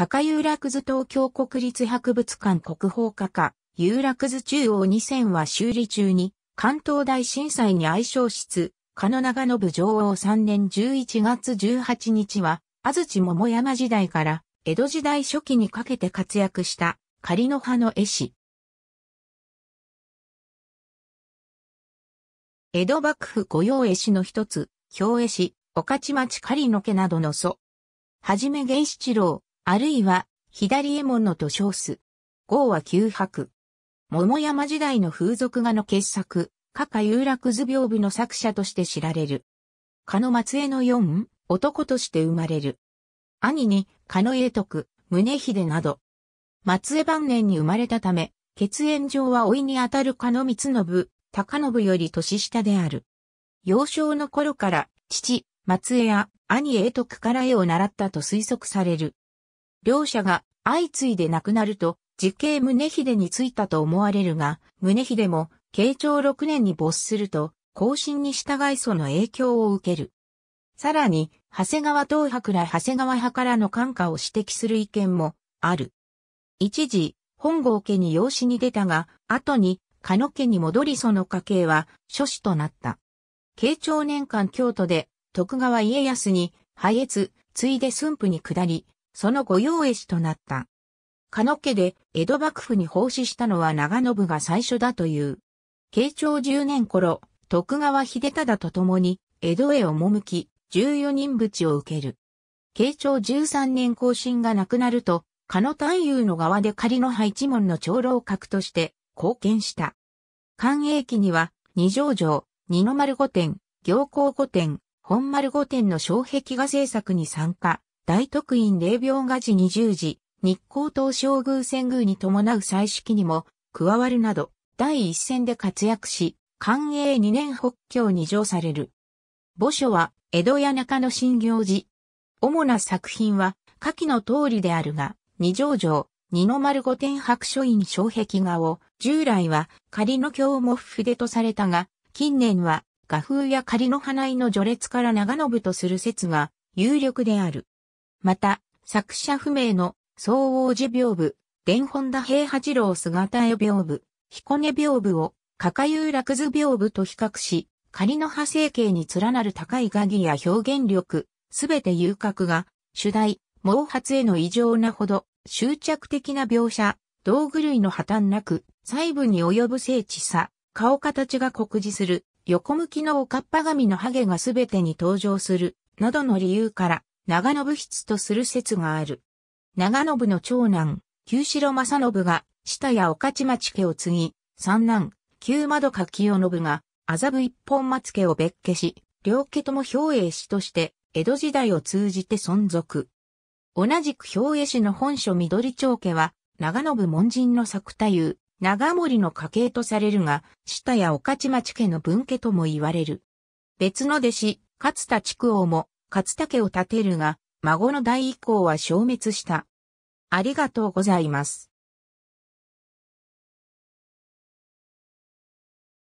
高カ楽図東京国立博物館国宝カカ、有楽図中央2000は修理中に、関東大震災に愛称室、加野長信上王3年11月18日は、安土桃山時代から江戸時代初期にかけて活躍した仮の葉の絵師。江戸幕府御用絵師の一つ、京絵師、御徒町狩野家などの祖。はじめ源七郎、あるいは、左衛門のと称す。号は九白。桃山時代の風俗画の傑作、加賀有楽図屏風の作者として知られる。加野松江の四、男として生まれる。兄に、加野英徳、宗秀など。松江晩年に生まれたため、血縁上は老いにあたる加野光信、高信より年下である。幼少の頃から、父、松江や兄英徳から絵を習ったと推測される。両者が相次いで亡くなると、実刑宗秀についたと思われるが、宗秀も、慶長6年に没すると、後進に従いその影響を受ける。さらに、長谷川東博ら長谷川派からの感化を指摘する意見もある。一時、本郷家に養子に出たが、後に、加野家に戻りその家系は、諸子となった。慶長年間京都で、徳川家康に、破越、ついで駿府に下り、その御用絵師となった。か野家で江戸幕府に奉仕したのは長信が最初だという。慶長十年頃、徳川秀忠と共に江戸へ赴き、十四人淵を受ける。慶長十三年更新がなくなると、か野太夫の側で仮の配置門の長老閣として貢献した。寛永期には、二条城、二の丸御殿、行幸御殿、本丸御殿の障壁画制作に参加、大徳院霊廟画寺二十時、日光東照宮遷宮に伴う祭式にも加わるなど、第一線で活躍し、寛永二年北京に上される。墓所は、江戸谷中の新行寺。主な作品は、下記の通りであるが、二条城、二の丸御殿白書院障壁画を、従来は仮の京も筆とされたが、近年は画風や仮の花井の序列から長信とする説が有力である。また、作者不明の総王寺屏風、伝本田平八郎姿絵屏風、彦根屏風を、加賀う楽図屏風と比較し、仮の派生形に連なる高い画技や表現力、すべて遊郭が、主題、毛髪への異常なほど、執着的な描写、道具類の破綻なく、細部に及ぶ精緻さ、顔形が酷似する、横向きのおかっぱ髪のハゲがすべてに登場する、などの理由から、長信筆とする説がある。長信の長男、旧城正信が、下や岡地町家を継ぎ、三男、旧窓か清信が、麻布一本松家を別家し、両家とも兵衛氏として、江戸時代を通じて存続。同じく兵衛氏の本所緑町家は、長信門人の作太夫、長森の家系とされるが、下や岡地町家の分家とも言われる。別の弟子、勝田地区王も、勝武を建てるが、孫の代以降は消滅した。ありがとうございます。